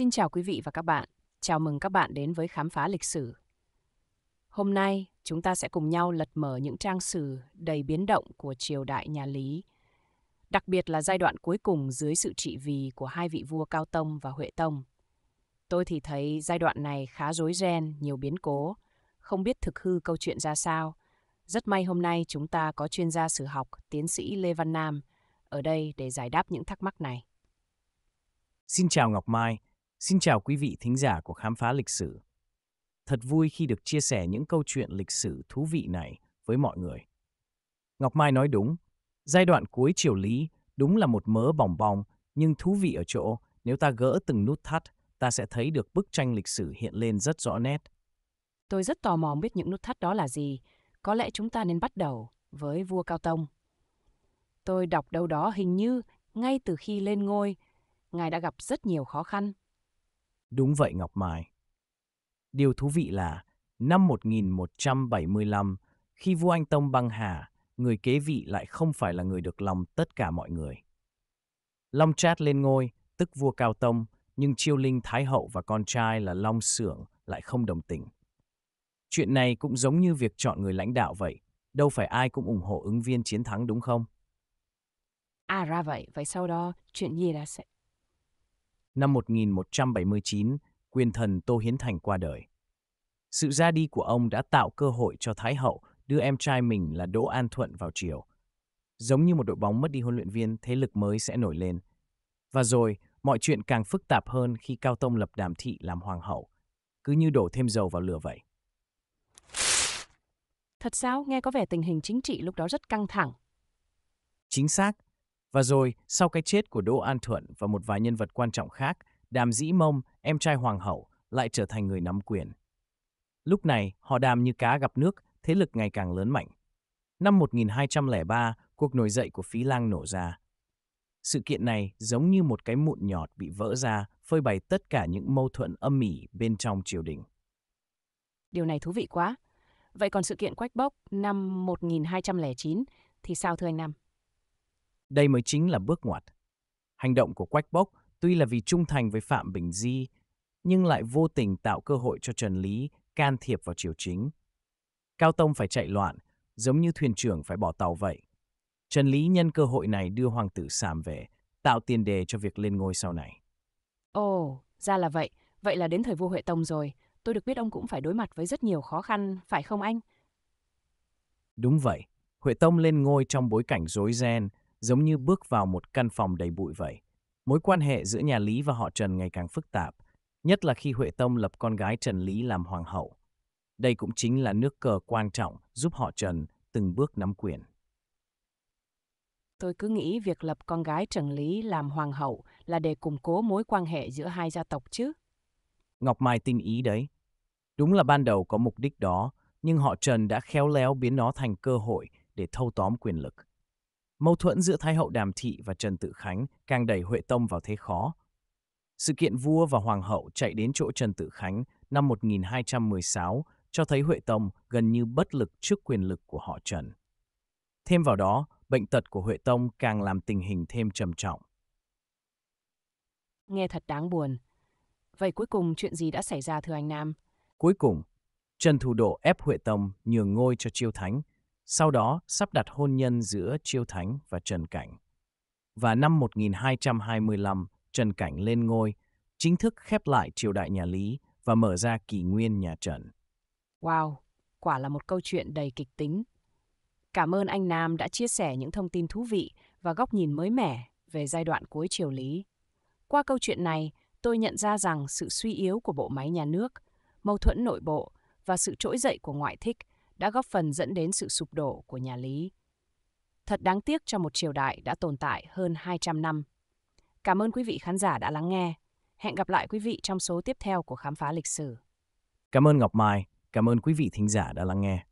Xin chào quý vị và các bạn. Chào mừng các bạn đến với khám phá lịch sử. Hôm nay, chúng ta sẽ cùng nhau lật mở những trang sử đầy biến động của triều đại nhà Lý, đặc biệt là giai đoạn cuối cùng dưới sự trị vì của hai vị vua Cao Tông và Huệ Tông. Tôi thì thấy giai đoạn này khá rối ren, nhiều biến cố, không biết thực hư câu chuyện ra sao. Rất may hôm nay chúng ta có chuyên gia sử học, tiến sĩ Lê Văn Nam, ở đây để giải đáp những thắc mắc này. Xin chào Ngọc Mai, Xin chào quý vị thính giả của Khám phá lịch sử. Thật vui khi được chia sẻ những câu chuyện lịch sử thú vị này với mọi người. Ngọc Mai nói đúng, giai đoạn cuối triều Lý đúng là một mớ bòng bong, nhưng thú vị ở chỗ nếu ta gỡ từng nút thắt, ta sẽ thấy được bức tranh lịch sử hiện lên rất rõ nét. Tôi rất tò mò biết những nút thắt đó là gì. Có lẽ chúng ta nên bắt đầu với vua Cao Tông. Tôi đọc đâu đó hình như ngay từ khi lên ngôi, ngài đã gặp rất nhiều khó khăn Đúng vậy Ngọc Mai. Điều thú vị là, năm 1175, khi vua Anh Tông băng hà, người kế vị lại không phải là người được lòng tất cả mọi người. Long Trát lên ngôi, tức vua Cao Tông, nhưng Chiêu Linh Thái Hậu và con trai là Long Sưởng lại không đồng tình. Chuyện này cũng giống như việc chọn người lãnh đạo vậy, đâu phải ai cũng ủng hộ ứng viên chiến thắng đúng không? À ra vậy, vậy sau đó chuyện gì đã xảy năm 1179, quyền thần Tô Hiến Thành qua đời. Sự ra đi của ông đã tạo cơ hội cho Thái Hậu đưa em trai mình là Đỗ An Thuận vào triều. Giống như một đội bóng mất đi huấn luyện viên, thế lực mới sẽ nổi lên. Và rồi, mọi chuyện càng phức tạp hơn khi Cao Tông lập đàm thị làm hoàng hậu. Cứ như đổ thêm dầu vào lửa vậy. Thật sao? Nghe có vẻ tình hình chính trị lúc đó rất căng thẳng. Chính xác, và rồi, sau cái chết của Đỗ An Thuận và một vài nhân vật quan trọng khác, Đàm Dĩ Mông, em trai Hoàng hậu, lại trở thành người nắm quyền. Lúc này, họ đàm như cá gặp nước, thế lực ngày càng lớn mạnh. Năm 1203, cuộc nổi dậy của Phí Lang nổ ra. Sự kiện này giống như một cái mụn nhọt bị vỡ ra, phơi bày tất cả những mâu thuẫn âm mỉ bên trong triều đình. Điều này thú vị quá. Vậy còn sự kiện Quách Bốc năm 1209 thì sao thưa anh Nam? Đây mới chính là bước ngoặt. Hành động của Quách Bốc tuy là vì trung thành với Phạm Bình Di, nhưng lại vô tình tạo cơ hội cho Trần Lý can thiệp vào triều chính. Cao Tông phải chạy loạn, giống như thuyền trưởng phải bỏ tàu vậy. Trần Lý nhân cơ hội này đưa hoàng tử Sàm về, tạo tiền đề cho việc lên ngôi sau này. Ồ, ra là vậy. Vậy là đến thời vua Huệ Tông rồi. Tôi được biết ông cũng phải đối mặt với rất nhiều khó khăn, phải không anh? Đúng vậy. Huệ Tông lên ngôi trong bối cảnh rối ren, giống như bước vào một căn phòng đầy bụi vậy. Mối quan hệ giữa nhà Lý và họ Trần ngày càng phức tạp, nhất là khi Huệ Tông lập con gái Trần Lý làm hoàng hậu. Đây cũng chính là nước cờ quan trọng giúp họ Trần từng bước nắm quyền. Tôi cứ nghĩ việc lập con gái Trần Lý làm hoàng hậu là để củng cố mối quan hệ giữa hai gia tộc chứ. Ngọc Mai tin ý đấy. Đúng là ban đầu có mục đích đó, nhưng họ Trần đã khéo léo biến nó thành cơ hội để thâu tóm quyền lực mâu thuẫn giữa Thái hậu Đàm Thị và Trần Tự Khánh càng đẩy Huệ Tông vào thế khó. Sự kiện vua và hoàng hậu chạy đến chỗ Trần Tự Khánh năm 1216 cho thấy Huệ Tông gần như bất lực trước quyền lực của họ Trần. Thêm vào đó, bệnh tật của Huệ Tông càng làm tình hình thêm trầm trọng. Nghe thật đáng buồn. Vậy cuối cùng chuyện gì đã xảy ra thưa anh Nam? Cuối cùng, Trần Thủ Độ ép Huệ Tông nhường ngôi cho Chiêu Thánh, sau đó sắp đặt hôn nhân giữa Chiêu Thánh và Trần Cảnh. Và năm 1225, Trần Cảnh lên ngôi, chính thức khép lại triều đại nhà Lý và mở ra kỷ nguyên nhà Trần. Wow, quả là một câu chuyện đầy kịch tính. Cảm ơn anh Nam đã chia sẻ những thông tin thú vị và góc nhìn mới mẻ về giai đoạn cuối triều Lý. Qua câu chuyện này, tôi nhận ra rằng sự suy yếu của bộ máy nhà nước, mâu thuẫn nội bộ và sự trỗi dậy của ngoại thích – đã góp phần dẫn đến sự sụp đổ của nhà Lý. Thật đáng tiếc cho một triều đại đã tồn tại hơn 200 năm. Cảm ơn quý vị khán giả đã lắng nghe. Hẹn gặp lại quý vị trong số tiếp theo của Khám phá lịch sử. Cảm ơn Ngọc Mai, cảm ơn quý vị thính giả đã lắng nghe.